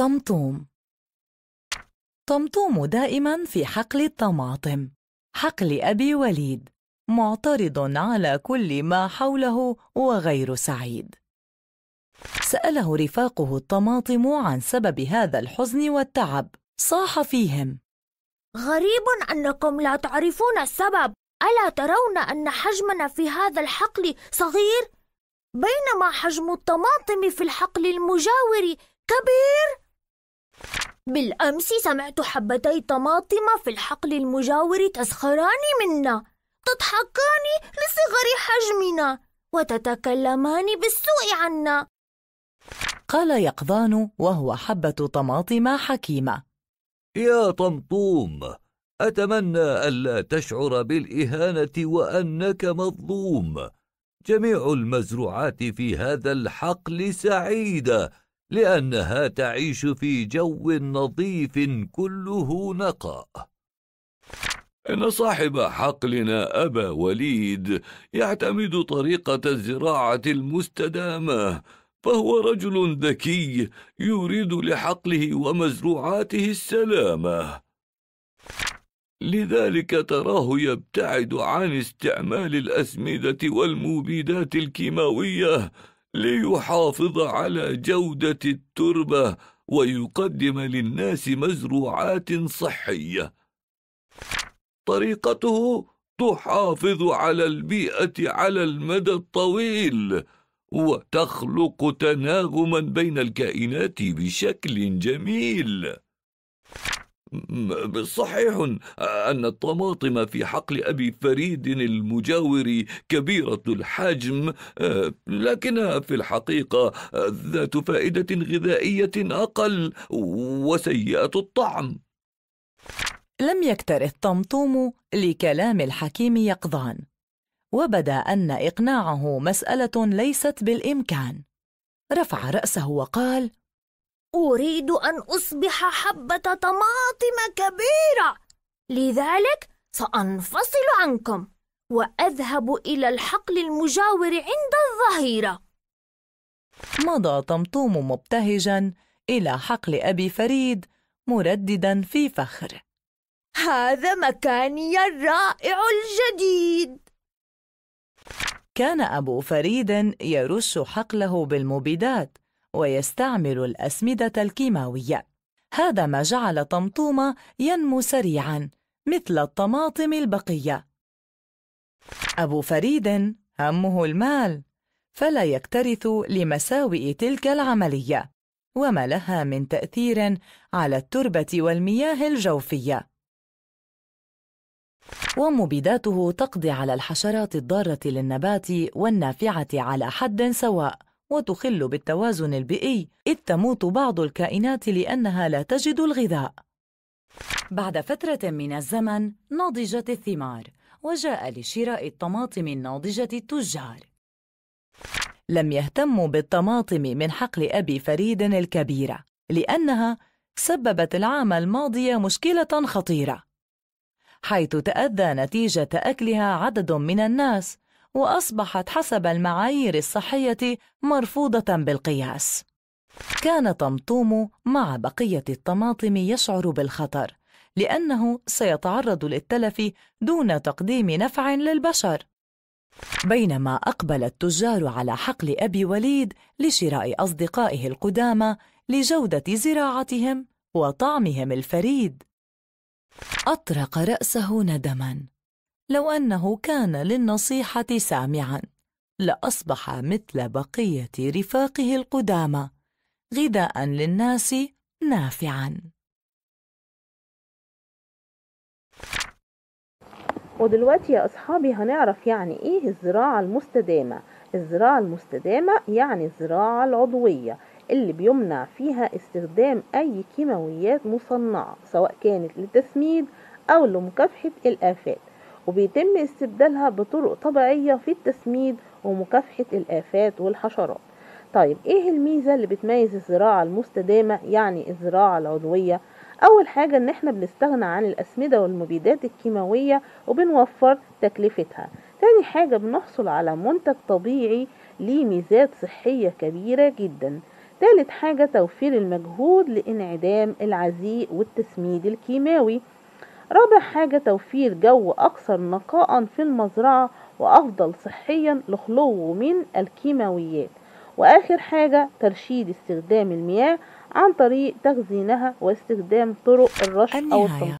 طمطوم طمطوم دائما في حقل الطماطم حقل أبي وليد معترض على كل ما حوله وغير سعيد سأله رفاقه الطماطم عن سبب هذا الحزن والتعب صاح فيهم غريب أنكم لا تعرفون السبب ألا ترون أن حجمنا في هذا الحقل صغير؟ بينما حجم الطماطم في الحقل المجاور كبير بالأمس سمعت حبتي طماطم في الحقل المجاور تسخران منا تضحكان لصغر حجمنا وتتكلمان بالسوء عنا قال يقظان وهو حبة طماطم حكيمة يا طمطوم أتمنى ألا تشعر بالإهانة وأنك مظلوم جميع المزروعات في هذا الحقل سعيدة لأنها تعيش في جو نظيف كله نقاء إن صاحب حقلنا أبا وليد يعتمد طريقة الزراعة المستدامة فهو رجل ذكي يريد لحقله ومزروعاته السلامة لذلك تراه يبتعد عن استعمال الأسمدة والمبيدات الكيماوية ليحافظ على جودة التربة ويقدم للناس مزروعات صحية. طريقته تحافظ على البيئة على المدى الطويل وتخلق تناغما بين الكائنات بشكل جميل صحيح أن الطماطم في حقل أبي فريد المجاور كبيرة الحجم آه، لكنها في الحقيقة ذات فائدة غذائية أقل وسيئة الطعم لم يكترث طمطوم لكلام الحكيم يقظان وبدا أن إقناعه مسألة ليست بالإمكان رفع رأسه وقال أريد أن أصبح حبة طماطم كبيرة لذلك سأنفصل عنكم وأذهب إلى الحقل المجاور عند الظهيرة مضى طمطوم مبتهجا إلى حقل أبي فريد مرددا في فخر هذا مكاني الرائع الجديد كان أبو فريد يرش حقله بالمبيدات ويستعمل الأسمدة الكيماوية هذا ما جعل طمطومة ينمو سريعاً مثل الطماطم البقية أبو فريد همه المال فلا يكترث لمساوئ تلك العملية وما لها من تأثير على التربة والمياه الجوفية ومبيداته تقضي على الحشرات الضارة للنبات والنافعة على حد سواء وتخل بالتوازن البيئي إذ تموت بعض الكائنات لأنها لا تجد الغذاء بعد فترة من الزمن نضجت الثمار وجاء لشراء الطماطم الناضجة التجار لم يهتموا بالطماطم من حقل أبي فريد الكبيرة لأنها سببت العام الماضي مشكلة خطيرة حيث تأذى نتيجة أكلها عدد من الناس وأصبحت حسب المعايير الصحية مرفوضة بالقياس. كان طمطوم مع بقية الطماطم يشعر بالخطر لأنه سيتعرض للتلف دون تقديم نفع للبشر. بينما أقبل التجار على حقل أبي وليد لشراء أصدقائه القدامى لجودة زراعتهم وطعمهم الفريد. أطرق رأسه ندمًا لو أنه كان للنصيحة سامعاً لأصبح مثل بقية رفاقه القدامى غذاء للناس نافعاً ودلوقتي يا أصحابي هنعرف يعني إيه الزراعة المستدامة الزراعة المستدامة يعني الزراعة العضوية اللي بيمنع فيها استخدام أي كيماويات مصنعة سواء كانت للتسميد أو لمكافحة الآفات وبيتم استبدالها بطرق طبيعية في التسميد ومكافحة الآفات والحشرات طيب ايه الميزة اللي بتميز الزراعة المستدامة يعني الزراعة العضوية اول حاجة ان احنا بنستغنى عن الاسمدة والمبيدات الكيماوية وبنوفر تكلفتها تاني حاجة بنحصل على منتج طبيعي ليه ميزات صحية كبيرة جدا تالت حاجة توفير المجهود لانعدام العزيء والتسميد الكيماوي رابع حاجة توفير جو أكثر نقاء في المزرعة وأفضل صحيا لخلوه من الكيماويات وآخر حاجة ترشيد استخدام المياه عن طريق تخزينها واستخدام طرق الرش أو التنقية